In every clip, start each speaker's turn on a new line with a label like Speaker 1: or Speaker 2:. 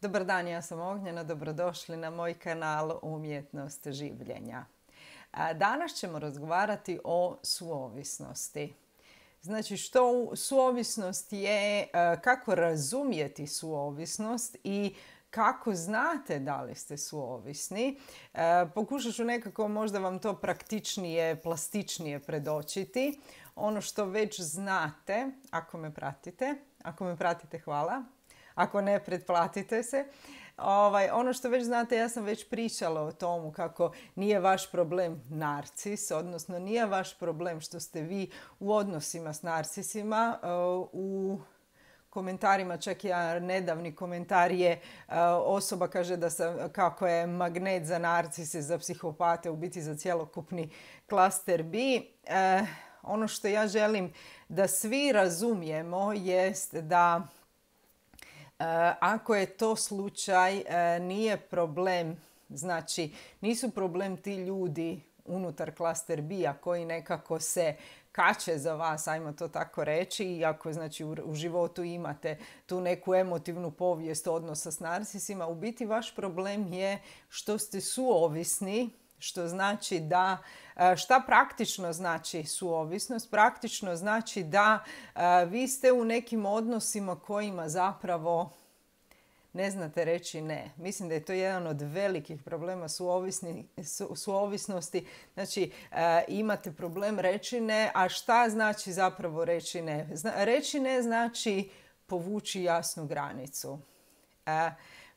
Speaker 1: Dobar dan, ja sam Ognjena, dobrodošli na moj kanal Umjetnost življenja. Danas ćemo razgovarati o suovisnosti. Znači što suovisnost je, e, kako razumijeti suovisnost i kako znate da li ste suovisni. E, pokušat ću nekako možda vam to praktičnije, plastičnije predočiti. Ono što već znate, ako me pratite, ako me pratite hvala, ako ne, pretplatite se. Ovaj, ono što već znate, ja sam već pričala o tomu kako nije vaš problem narcis, odnosno nije vaš problem što ste vi u odnosima s narcisima eh, u komentarima, čak i nedavni komentar je eh, osoba kaže da sam, kako je magnet za narcise, za psihopate, u biti za cjelokupni klaster B. Eh, ono što ja želim da svi razumijemo jest da Eh, ako je to slučaj, eh, nije problem, znači nisu problem ti ljudi unutar klaster a koji nekako se kače za vas, ajmo to tako reći, i ako znači, u, u životu imate tu neku emotivnu povijest odnosa s narcisima, u biti vaš problem je što ste suovisni što znači da e, šta praktično znači suovisnost? Praktično znači da e, vi ste u nekim odnosima kojima zapravo ne znate reći ne. Mislim da je to jedan od velikih problema su, suovisnosti. Znači, e, imate problem reći ne, a šta znači zapravo reći ne? reći ne znači povući jasnu granicu.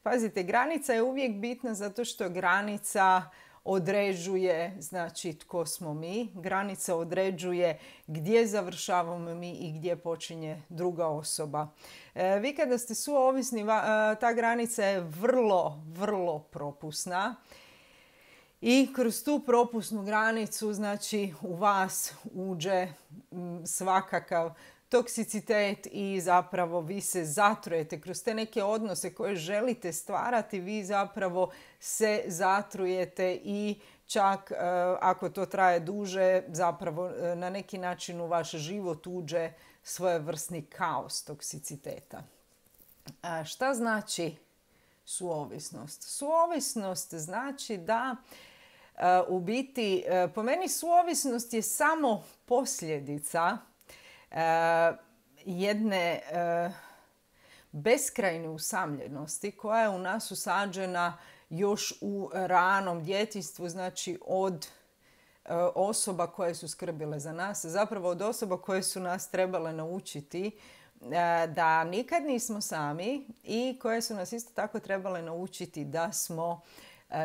Speaker 1: pazite, granica je uvijek bitna zato što granica određuje znači tko smo mi, granica određuje gdje završavamo mi i gdje počinje druga osoba. E, vi kada ste suovisni, va, e, ta granica je vrlo, vrlo propusna i kroz tu propusnu granicu znači u vas uđe svakakav toksicitet i zapravo vi se zatrujete kroz te neke odnose koje želite stvarati, vi zapravo se zatrujete i čak e, ako to traje duže, zapravo e, na neki način u vaš život uđe svojevrsni kaos toksiciteta. šta znači suovisnost? Suovisnost znači da e, u biti, po meni suovisnost je samo posljedica Eh, jedne eh, beskrajne usamljenosti koja je u nas usađena još u ranom djetinstvu, znači od eh, osoba koje su skrbile za nas, zapravo od osoba koje su nas trebale naučiti da nikad nismo sami i koje su nas isto tako trebale naučiti da smo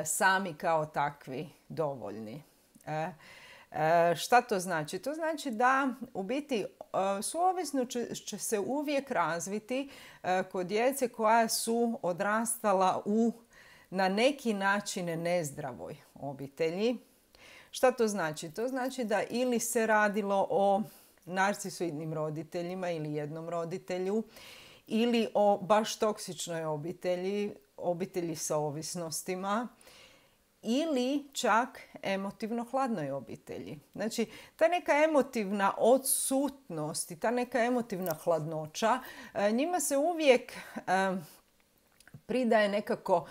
Speaker 1: sami kao takvi dovoljni. E, šta to znači? To znači da u biti e, suovisno će, će se uvijek razviti e, kod djece koja su odrastala u na neki način nezdravoj obitelji. Šta to znači? To znači da ili se radilo o narcisoidnim roditeljima ili jednom roditelju ili o baš toksičnoj obitelji, obitelji sa ovisnostima ili čak emotivno hladnoj obitelji. Znači, ta neka emotivna odsutnost i ta neka emotivna hladnoća e, njima se uvijek e, pridaje nekako,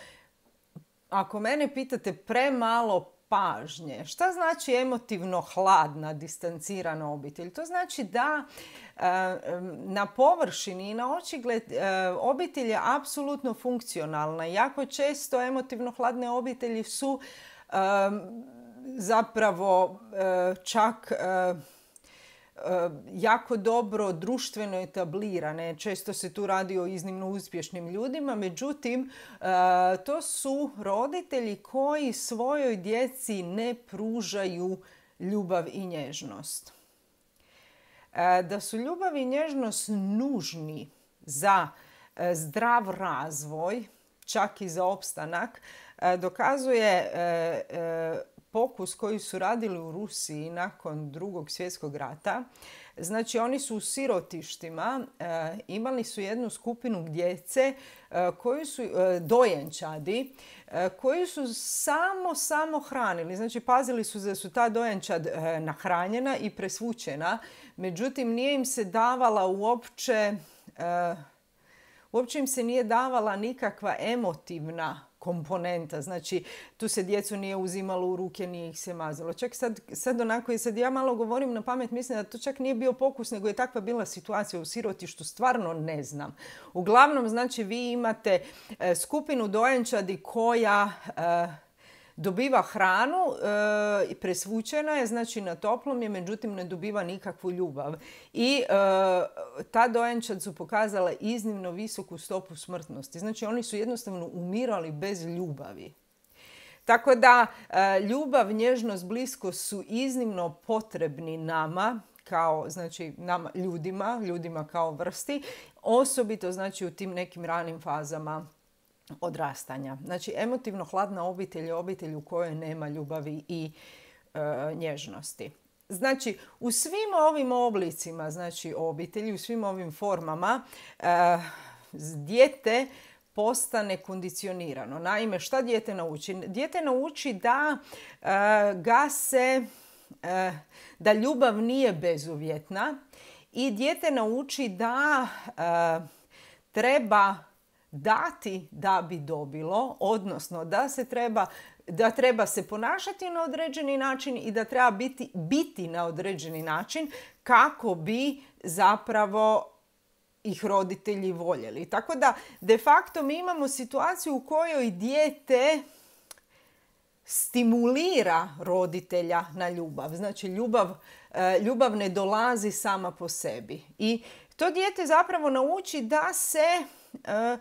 Speaker 1: ako mene pitate, premalo pažnje. Šta znači emotivno hladna, distancirana obitelj? To znači da e, na površini i na očigled e, obitelj je apsolutno funkcionalna. Jako često emotivno hladne obitelji su zapravo e, čak jako dobro društveno etablirane. Često se tu radi o iznimno uspješnim ljudima, međutim e, to su roditelji koji svojoj djeci ne pružaju ljubav i nježnost. E, da su ljubav i nježnost nužni za e, zdrav razvoj, čak i za opstanak, dokazuje pokus koji su radili u Rusiji nakon drugog svjetskog rata. Znači oni su u sirotištima e, imali su jednu skupinu djece e, koju koji su e, dojenčadi koji su samo samo hranili. Znači pazili su da su ta dojenčad nahranjena i presvučena. Međutim nije im se davala uopće uopće im se nije davala nikakva emotivna komponenta. Znači, tu se djecu nije uzimalo u ruke, nije ih se mazalo. Čak sad, sad onako, i sad ja malo govorim na pamet, mislim da to čak nije bio pokus, nego je takva bila situacija u sirotištu, stvarno ne znam. Uglavnom, znači, vi imate eh, skupinu dojenčadi koja eh, dobiva hranu eh, i presvučena je, znači na toplom je, međutim ne dobiva nikakvu ljubav. I eh, ta dojenčad su pokazala iznimno visoku stopu smrtnosti. Znači oni su jednostavno umirali bez ljubavi. Tako da eh, ljubav, nježnost, bliskost su iznimno potrebni nama kao znači nama ljudima, ljudima kao vrsti, osobito znači u tim nekim ranim fazama odrastanja. Znači, emotivno hladna obitelj je obitelj u kojoj nema ljubavi i e, nježnosti. Znači, u svim ovim oblicima znači obitelji, u svim ovim formama, e, dijete postane kondicionirano. Naime, šta dijete nauči? Dijete nauči da e, ga se, e, da ljubav nije bezuvjetna i dijete nauči da e, treba dati da bi dobilo, odnosno da se treba da treba se ponašati na određeni način i da treba biti, biti na određeni način kako bi zapravo ih roditelji voljeli. Tako da, de facto, mi imamo situaciju u kojoj dijete stimulira roditelja na ljubav. Znači, ljubav, eh, ljubav ne dolazi sama po sebi. I to dijete zapravo nauči da se eh,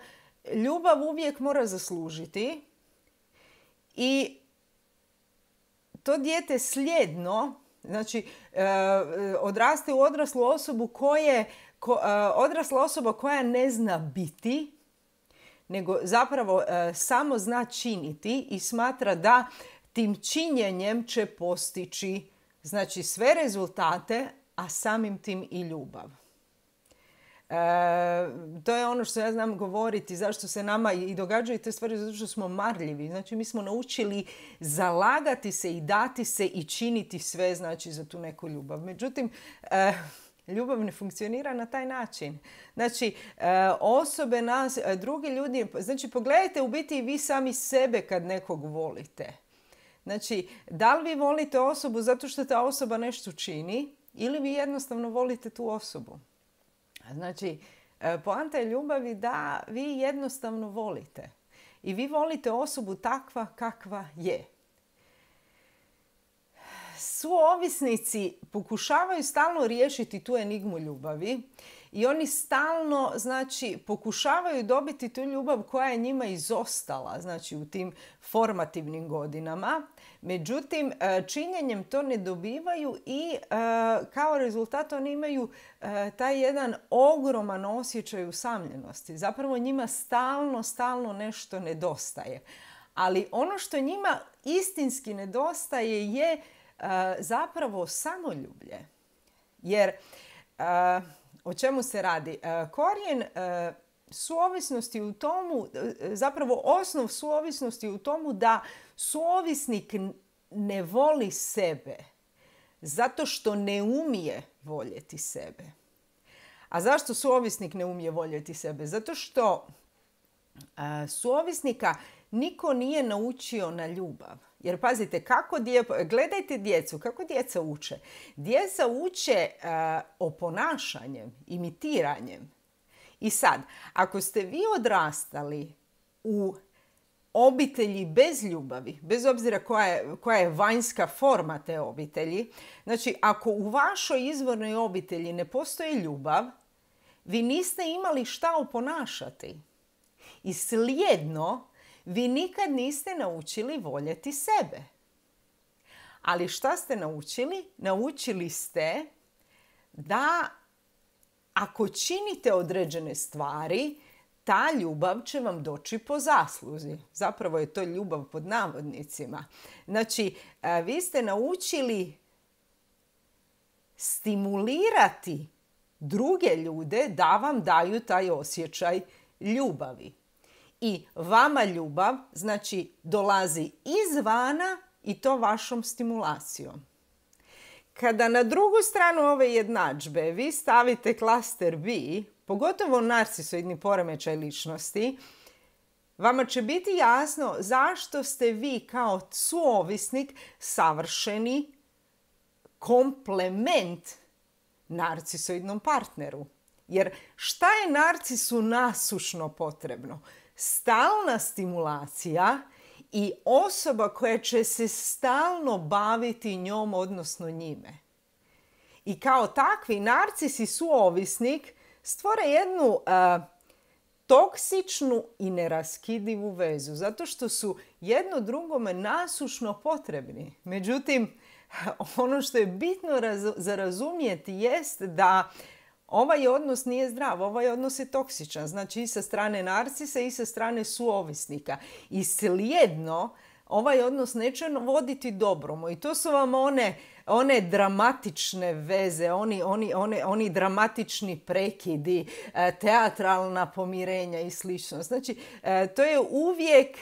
Speaker 1: ljubav uvijek mora zaslužiti i to dijete slijedno, znači e, odraste u odraslu osobu koje, e, odrasla osoba koja ne zna biti, nego zapravo e, samo zna činiti i smatra da tim činjenjem će postići znači sve rezultate, a samim tim i ljubav. E, to je ono što ja znam govoriti, zašto se nama i događaju te stvari, zato što smo marljivi. Znači, mi smo naučili zalagati se i dati se i činiti sve znači, za tu neku ljubav. Međutim, e, Ljubav ne funkcionira na taj način. Znači, e, osobe, nas, drugi ljudi, znači pogledajte u biti i vi sami sebe kad nekog volite. Znači, da li vi volite osobu zato što ta osoba nešto čini ili vi jednostavno volite tu osobu? Znači, e, poanta je ljubavi da vi jednostavno volite. I vi volite osobu takva kakva je. Suovisnici pokušavaju stalno riješiti tu enigmu ljubavi i oni stalno znači, pokušavaju dobiti tu ljubav koja je njima izostala znači, u tim formativnim godinama. Međutim, e, činjenjem to ne dobivaju i e, kao rezultat oni imaju e, taj jedan ogroman osjećaj usamljenosti. Zapravo njima stalno, stalno nešto nedostaje. Ali ono što njima istinski nedostaje je zapravo samoljublje. Jer o čemu se radi? Korijen suovisnosti u tomu, zapravo osnov suovisnosti u tomu da Suovisnik ne voli sebe zato što ne umije voljeti sebe. A zašto suovisnik ne umije voljeti sebe? Zato što suovisnika niko nije naučio na ljubav. Jer pazite, kako dje, gledajte djecu, kako djeca uče. Djeca uče a, oponašanjem, imitiranjem. I sad, ako ste vi odrastali u obitelji bez ljubavi, bez obzira koja je, koja je vanjska forma te obitelji, znači ako u vašoj izvornoj obitelji ne postoji ljubav, vi niste imali šta oponašati. I slijedno, vi nikad niste naučili voljeti sebe. Ali šta ste naučili? Naučili ste da ako činite određene stvari, ta ljubav će vam doći po zasluzi. Zapravo je to ljubav pod navodnicima. Znači, e, vi ste naučili stimulirati druge ljude da vam daju taj osjećaj ljubavi. I vama ljubav znači dolazi izvana i to vašom stimulacijom. Kada na drugu stranu ove jednadžbe vi stavite klaster B, pogotovo narcisoidni poremećaj ličnosti, vama će biti jasno zašto ste vi kao suovisnik savršeni komplement narcisoidnom partneru. Jer šta je narcisu nasušno potrebno? Stalna stimulacija i osoba koja će se stalno baviti njom, odnosno njime. I kao takvi narcis i suovisnik stvore jednu toksičnu i neraskidivu vezu. Zato što su jedno drugome nasušno potrebni. Međutim, ono što je bitno raz- za razumjeti jest da ovaj odnos nije zdrav, ovaj odnos je toksičan. Znači i sa strane narcisa i sa strane suovisnika. I slijedno ovaj odnos neće voditi dobromu. I to su vam one one dramatične veze, oni, oni, oni dramatični prekidi, e, teatralna pomirenja i slično. Znači, e, to je uvijek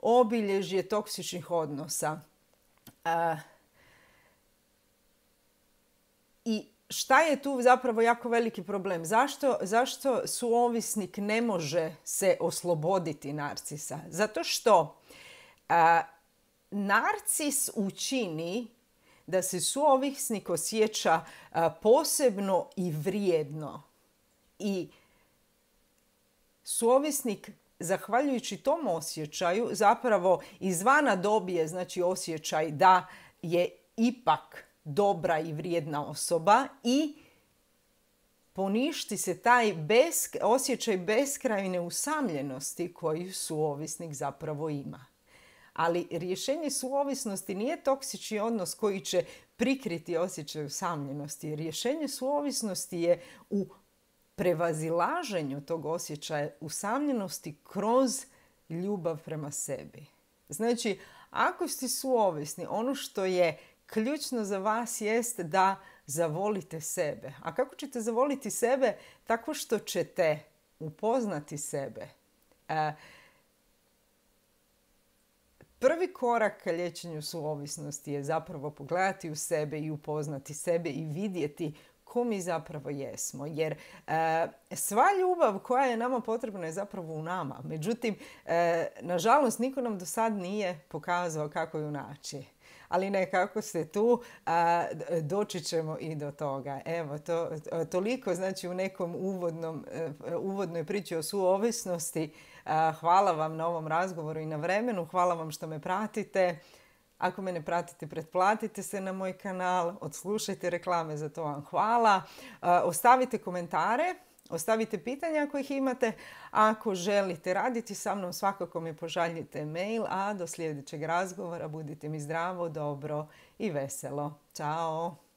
Speaker 1: obilježje toksičnih odnosa. E, I šta je tu zapravo jako veliki problem? Zašto, zašto suovisnik ne može se osloboditi narcisa? Zato što narcis učini da se suovisnik osjeća posebno i vrijedno. I suovisnik zahvaljujući tom osjećaju zapravo izvana dobije znači osjećaj da je ipak dobra i vrijedna osoba i poništi se taj osjećaj beskrajne usamljenosti koji suovisnik zapravo ima ali rješenje suovisnosti nije toksični odnos koji će prikriti osjećaj usamljenosti. Rješenje suovisnosti je u prevazilaženju tog osjećaja usamljenosti kroz ljubav prema sebi. Znači, ako ste suovisni, ono što je ključno za vas jest da zavolite sebe. A kako ćete zavoliti sebe? Tako što ćete upoznati sebe. E, Prvi korak ka liječenju suovisnosti je zapravo pogledati u sebe i upoznati sebe i vidjeti ko mi zapravo jesmo. Jer e, sva ljubav koja je nama potrebna je zapravo u nama. Međutim, e, nažalost, niko nam do sad nije pokazao kako ju naći. Ali nekako se tu, doći ćemo i do toga. Evo, to, e, toliko znači u nekom uvodnom, uvodnoj priči o suovisnosti Hvala vam na ovom razgovoru i na vremenu. Hvala vam što me pratite. Ako me ne pratite, pretplatite se na moj kanal, odslušajte reklame, za to vam hvala. Ostavite komentare, ostavite pitanja ako ih imate. Ako želite raditi sa mnom, svakako mi požaljite mail, a do sljedećeg razgovora budite mi zdravo, dobro i veselo. Ćao!